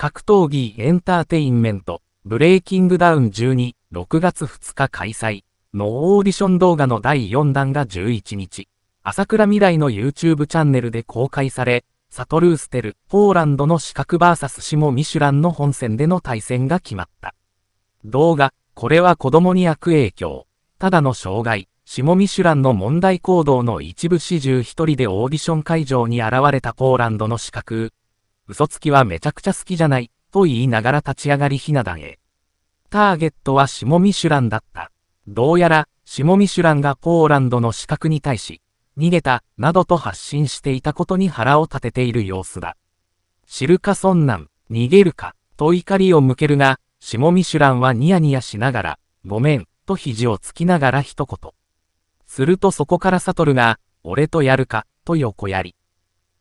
格闘技エンターテインメント、ブレイキングダウン12、6月2日開催のオーディション動画の第4弾が11日、朝倉未来の YouTube チャンネルで公開され、サトルーステル、ポーランドの四角バーサスシモ・ミシュランの本戦での対戦が決まった。動画、これは子供に悪影響。ただの障害、シモ・ミシュランの問題行動の一部始終一人でオーディション会場に現れたポーランドの資格、嘘つきはめちゃくちゃ好きじゃない、と言いながら立ち上がりひな壇へ。ターゲットはシモ・ミシュランだった。どうやら、シモ・ミシュランがポーランドの資格に対し、逃げた、などと発信していたことに腹を立てている様子だ。知るかそんなん、逃げるか、と怒りを向けるが、シモ・ミシュランはニヤニヤしながら、ごめん、と肘をつきながら一言。するとそこから悟るが、俺とやるか、と横やり。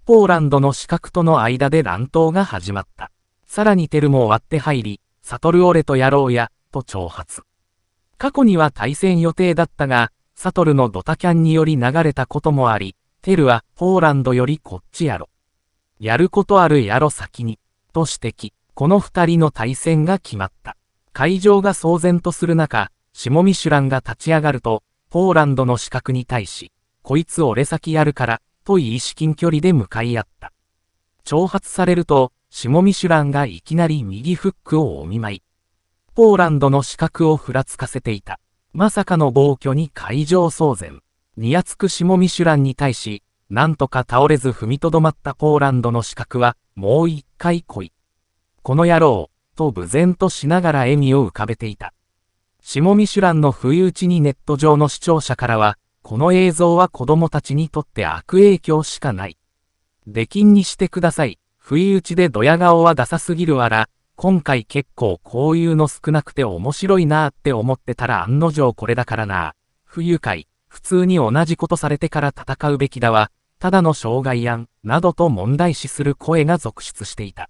ポーランドの資格との間で乱闘が始まった。さらにテルも割って入り、サトルオレとやろうや、と挑発。過去には対戦予定だったが、サトルのドタキャンにより流れたこともあり、テルはポーランドよりこっちやろ。やることあるやろ先に、と指摘。この二人の対戦が決まった。会場が騒然とする中、シモミシュランが立ち上がると、ポーランドの資格に対し、こいつ俺先やるから、といい至近距離で向かい合った。挑発されると、シモ・ミシュランがいきなり右フックをお見舞い。ポーランドの資格をふらつかせていた。まさかの暴挙に会場騒然。にやつくシモ・ミシュランに対し、なんとか倒れず踏みとどまったポーランドの資格は、もう一回来い。この野郎、と無然としながら笑みを浮かべていた。シモ・ミシュランの不意打ちにネット上の視聴者からは、この映像は子供たちにとって悪影響しかない。出禁にしてください。不意打ちでドヤ顔はダサすぎるわら、今回結構こういうの少なくて面白いなーって思ってたら案の定これだからな不愉快、普通に同じことされてから戦うべきだわ、ただの障害案、などと問題視する声が続出していた。